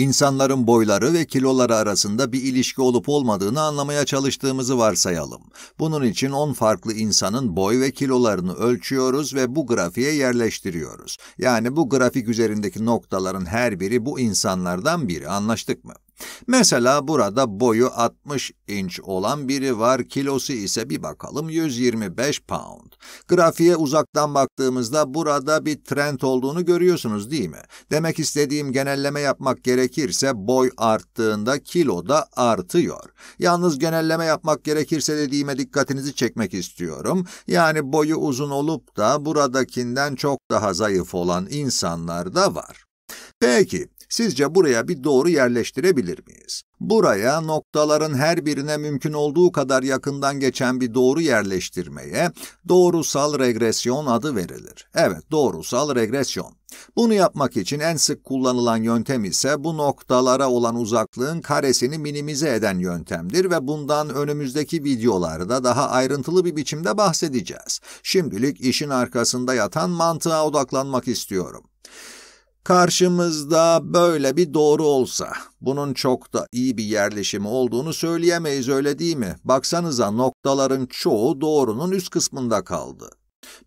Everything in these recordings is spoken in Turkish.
İnsanların boyları ve kiloları arasında bir ilişki olup olmadığını anlamaya çalıştığımızı varsayalım. Bunun için 10 farklı insanın boy ve kilolarını ölçüyoruz ve bu grafiğe yerleştiriyoruz. Yani bu grafik üzerindeki noktaların her biri bu insanlardan biri, anlaştık mı? Mesela burada boyu 60 inç olan biri var, kilosu ise bir bakalım 125 pound. Grafiğe uzaktan baktığımızda burada bir trend olduğunu görüyorsunuz değil mi? Demek istediğim genelleme yapmak gerekirse boy arttığında kilo da artıyor. Yalnız genelleme yapmak gerekirse dediğime dikkatinizi çekmek istiyorum. Yani boyu uzun olup da buradakinden çok daha zayıf olan insanlar da var. Peki, Sizce buraya bir doğru yerleştirebilir miyiz? Buraya noktaların her birine mümkün olduğu kadar yakından geçen bir doğru yerleştirmeye doğrusal regresyon adı verilir. Evet, doğrusal regresyon. Bunu yapmak için en sık kullanılan yöntem ise bu noktalara olan uzaklığın karesini minimize eden yöntemdir ve bundan önümüzdeki videolarda daha ayrıntılı bir biçimde bahsedeceğiz. Şimdilik işin arkasında yatan mantığa odaklanmak istiyorum. Karşımızda böyle bir doğru olsa, bunun çok da iyi bir yerleşimi olduğunu söyleyemeyiz öyle değil mi? Baksanıza noktaların çoğu doğrunun üst kısmında kaldı.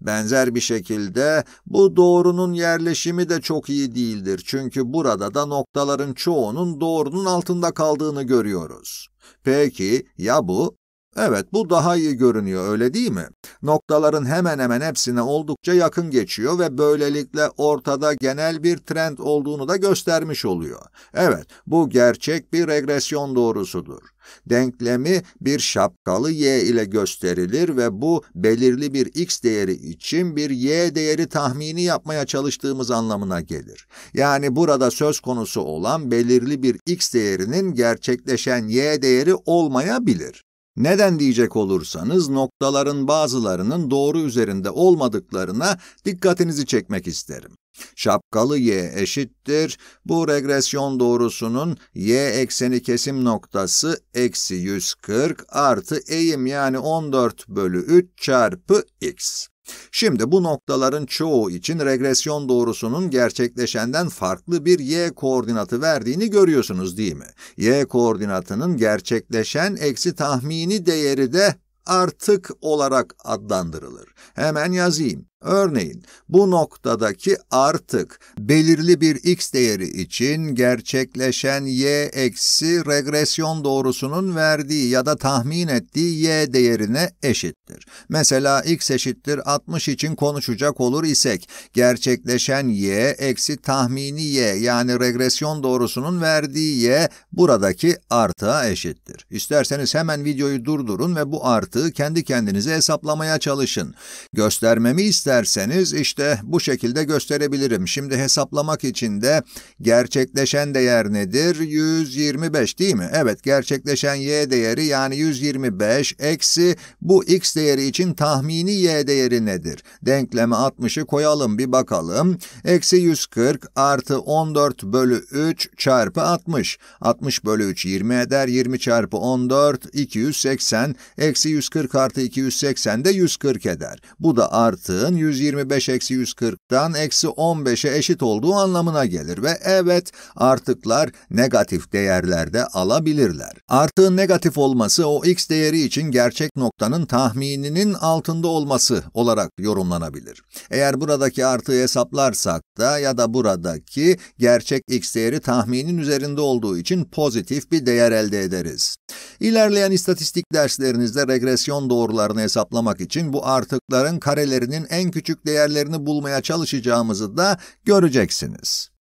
Benzer bir şekilde bu doğrunun yerleşimi de çok iyi değildir çünkü burada da noktaların çoğunun doğrunun altında kaldığını görüyoruz. Peki ya bu? Evet, bu daha iyi görünüyor öyle değil mi? Noktaların hemen hemen hepsine oldukça yakın geçiyor ve böylelikle ortada genel bir trend olduğunu da göstermiş oluyor. Evet, bu gerçek bir regresyon doğrusudur. Denklemi bir şapkalı y ile gösterilir ve bu belirli bir x değeri için bir y değeri tahmini yapmaya çalıştığımız anlamına gelir. Yani burada söz konusu olan belirli bir x değerinin gerçekleşen y değeri olmayabilir. Neden diyecek olursanız noktaların bazılarının doğru üzerinde olmadıklarına dikkatinizi çekmek isterim. Şapkalı y eşittir. Bu regresyon doğrusunun y ekseni kesim noktası eksi 140 artı eğim yani 14 bölü 3 çarpı x. Şimdi bu noktaların çoğu için regresyon doğrusunun gerçekleşenden farklı bir y koordinatı verdiğini görüyorsunuz değil mi? y koordinatının gerçekleşen eksi tahmini değeri de artık olarak adlandırılır. Hemen yazayım. Örneğin bu noktadaki artık belirli bir x değeri için gerçekleşen y eksi regresyon doğrusunun verdiği ya da tahmin ettiği y değerine eşittir. Mesela x eşittir 60 için konuşacak olur isek gerçekleşen y eksi tahmini y yani regresyon doğrusunun verdiği y buradaki artığa eşittir. İsterseniz hemen videoyu durdurun ve bu artığı kendi kendinize hesaplamaya çalışın. Göstermemi ister derseniz işte bu şekilde gösterebilirim. Şimdi hesaplamak için de gerçekleşen değer nedir? 125 değil mi? Evet gerçekleşen y değeri yani 125 eksi bu x değeri için tahmini y değeri nedir? Denkleme 60'ı koyalım bir bakalım. Eksi 140 artı 14 bölü 3 çarpı 60. 60 bölü 3 20 eder. 20 çarpı 14 280. Eksi 140 artı 280 de 140 eder. Bu da artığın 125-140'dan eksi 15'e eşit olduğu anlamına gelir ve evet artıklar negatif değerlerde alabilirler. Artığın negatif olması o x değeri için gerçek noktanın tahmininin altında olması olarak yorumlanabilir. Eğer buradaki artığı hesaplarsak da ya da buradaki gerçek x değeri tahminin üzerinde olduğu için pozitif bir değer elde ederiz. İlerleyen istatistik derslerinizde regresyon doğrularını hesaplamak için bu artıkların karelerinin en küçük değerlerini bulmaya çalışacağımızı da göreceksiniz.